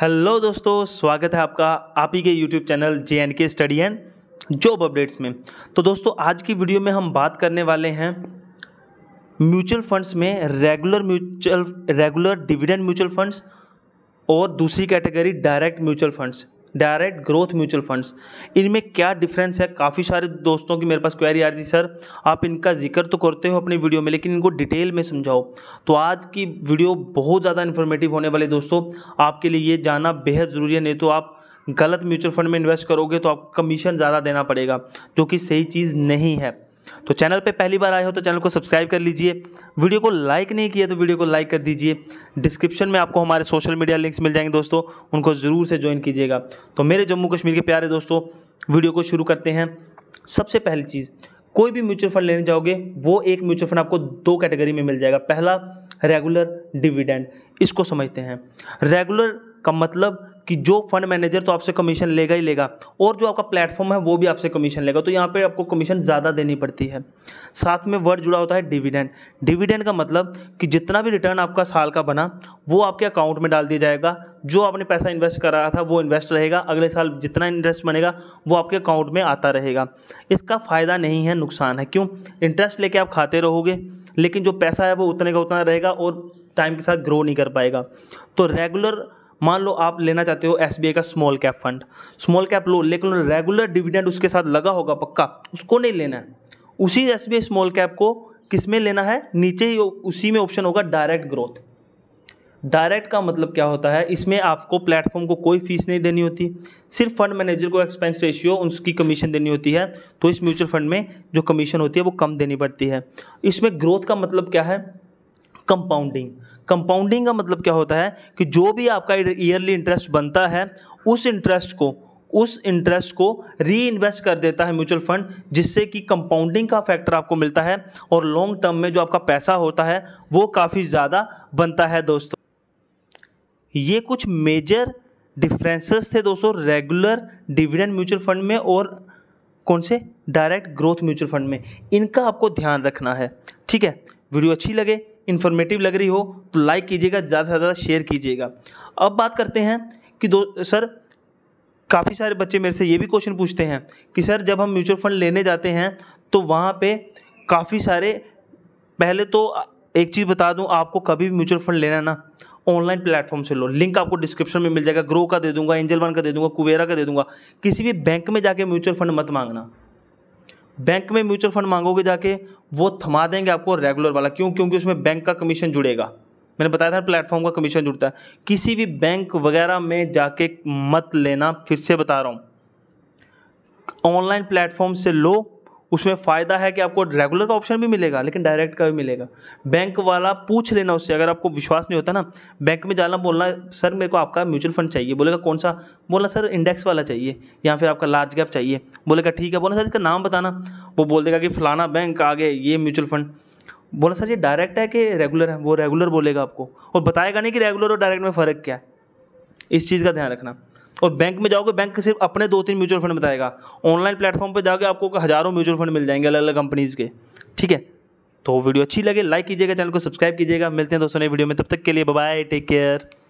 hello दोस्तों स्वागत है आपका आप ही के YouTube channel J N K study and job updates में तो दोस्तों आज की वीडियो में हम बात करने वाले हैं म्यूचुअल फंड्स में regular mutual regular dividend mutual funds और दूसरी category direct mutual funds direct growth mutual funds इनमें क्या डिफरेंस है काफ़ी सारे दोस्तों की मेरे पास क्वेरी आ रही थी सर आप इनका जिक्र तो करते हो अपनी वीडियो में लेकिन इनको डिटेल में समझाओ तो आज की वीडियो बहुत ज़्यादा इन्फॉर्मेटिव होने वाले दोस्तों आपके लिए ये जानना बेहद ज़रूरी है नहीं तो आप गलत म्यूचुअल फंड में इन्वेस्ट करोगे तो आपको कमीशन ज़्यादा देना पड़ेगा जो कि सही चीज़ नहीं है तो चैनल पे पहली बार आए हो तो चैनल को सब्सक्राइब कर लीजिए वीडियो को लाइक नहीं किया तो वीडियो को लाइक कर दीजिए डिस्क्रिप्शन में आपको हमारे सोशल मीडिया लिंक्स मिल जाएंगे दोस्तों उनको ज़रूर से ज्वाइन कीजिएगा तो मेरे जम्मू कश्मीर के प्यारे दोस्तों वीडियो को शुरू करते हैं सबसे पहली चीज़ कोई भी म्यूचुअल फंड लेने जाओगे वो एक म्यूचुअल फंड आपको दो कैटेगरी में मिल जाएगा पहला रेगुलर डिविडेंड इसको समझते हैं रेगुलर का मतलब कि जो फंड मैनेजर तो आपसे कमीशन लेगा ही लेगा और जो आपका प्लेटफॉर्म है वो भी आपसे कमीशन लेगा तो यहाँ पे आपको कमीशन ज़्यादा देनी पड़ती है साथ में वर्ड जुड़ा होता है डिविडेंड डिविडेंड का मतलब कि जितना भी रिटर्न आपका साल का बना वो आपके अकाउंट में डाल दिया जाएगा जो आपने पैसा इन्वेस्ट करा था वो इन्वेस्ट रहेगा अगले साल जितना इंटरेस्ट बनेगा वो आपके अकाउंट में आता रहेगा इसका फ़ायदा नहीं है नुकसान है क्यों इंटरेस्ट लेके आप खाते रहोगे लेकिन जो पैसा है वो उतने का उतना रहेगा और टाइम के साथ ग्रो नहीं कर पाएगा तो रेगुलर मान लो आप लेना चाहते हो एस का small cap fund small cap लो लेकिन रेगुलर डिविडेंड उसके साथ लगा होगा पक्का उसको नहीं लेना है उसी एस स्मॉल कैप को किस में लेना है नीचे ही उसी में ऑप्शन होगा डायरेक्ट ग्रोथ डायरेक्ट का मतलब क्या होता है इसमें आपको प्लेटफॉर्म को कोई फीस नहीं देनी होती सिर्फ फंड मैनेजर को एक्सपेंस रेशियो उसकी कमीशन देनी होती है तो इस म्यूचुअल फंड में जो कमीशन होती है वो कम देनी पड़ती है इसमें ग्रोथ का मतलब क्या है कंपाउंडिंग कंपाउंडिंग का मतलब क्या होता है कि जो भी आपका ईयरली इंटरेस्ट बनता है उस इंटरेस्ट को उस इंटरेस्ट को री इन्वेस्ट कर देता है म्यूचुअल फंड जिससे कि कंपाउंडिंग का फैक्टर आपको मिलता है और लॉन्ग टर्म में जो आपका पैसा होता है वो काफ़ी ज़्यादा बनता है दोस्तों ये कुछ मेजर डिफरेंसेस थे दोस्तों रेगुलर डिविडेंड म्यूचुअल फंड में और कौन से डायरेक्ट ग्रोथ म्यूचुअल फंड में इनका आपको ध्यान रखना है ठीक है वीडियो अच्छी लगे इन्फॉर्मेटिव लग रही हो तो लाइक कीजिएगा ज़्यादा से ज़्यादा शेयर कीजिएगा अब बात करते हैं कि दो सर काफ़ी सारे बच्चे मेरे से ये भी क्वेश्चन पूछते हैं कि सर जब हम म्यूचुअल फंड लेने जाते हैं तो वहाँ पे काफ़ी सारे पहले तो एक चीज़ बता दूँ आपको कभी भी म्यूचुअल फंड लेना ना ऑनलाइन प्लेटफॉर्म से लो लिंक आपको डिस्क्रिप्शन में मिल जाएगा ग्रो का दे दूंगा एंजल वन का दे दूंगा कुबेरा का दे दूंगा किसी भी बैंक में जाके म्यूचुअल फंड मत मांगना बैंक में म्यूचुअल फंड मांगोगे जाके वो थमा देंगे आपको रेगुलर वाला क्यों क्योंकि उसमें बैंक का कमीशन जुड़ेगा मैंने बताया था प्लेटफॉर्म का कमीशन जुड़ता है किसी भी बैंक वगैरह में जाके मत लेना फिर से बता रहा हूँ ऑनलाइन प्लेटफॉर्म से लो उसमें फ़ायदा है कि आपको रेगुलर का ऑप्शन भी मिलेगा लेकिन डायरेक्ट का भी मिलेगा बैंक वाला पूछ लेना उससे अगर आपको विश्वास नहीं होता ना बैंक में जाना बोलना सर मेरे को आपका म्यूचुअल फंड चाहिए बोलेगा कौन सा बोला सर इंडेक्स वाला चाहिए या फिर आपका लार्ज कैप चाहिए बोलेगा ठीक है बोला सर इसका नाम बताना वो बोल देगा कि फलाना बैंक आगे ये म्यूचुअल फंड बोला सर ये डायरेक्ट है कि रेगुलर है वो रेगुलर बोलेगा आपको और बताएगा नहीं कि रेगुलर और डायरेक्ट में फ़र्क क्या है इस चीज़ का ध्यान रखना और बैंक में जाओगे बैंक सिर्फ अपने दो तीन म्यूचुअल फंड बताएगा ऑनलाइन प्लेटफॉर्म पर जाओगे आपको हज़ारों म्यूचुअल फंड मिल जाएंगे अलग अलग कंपनीज़ के ठीक है तो वीडियो अच्छी लगे लाइक कीजिएगा चैनल को सब्सक्राइब कीजिएगा मिलते हैं दोस्तों नई वीडियो में तब तक के लिए बाय टेक केयर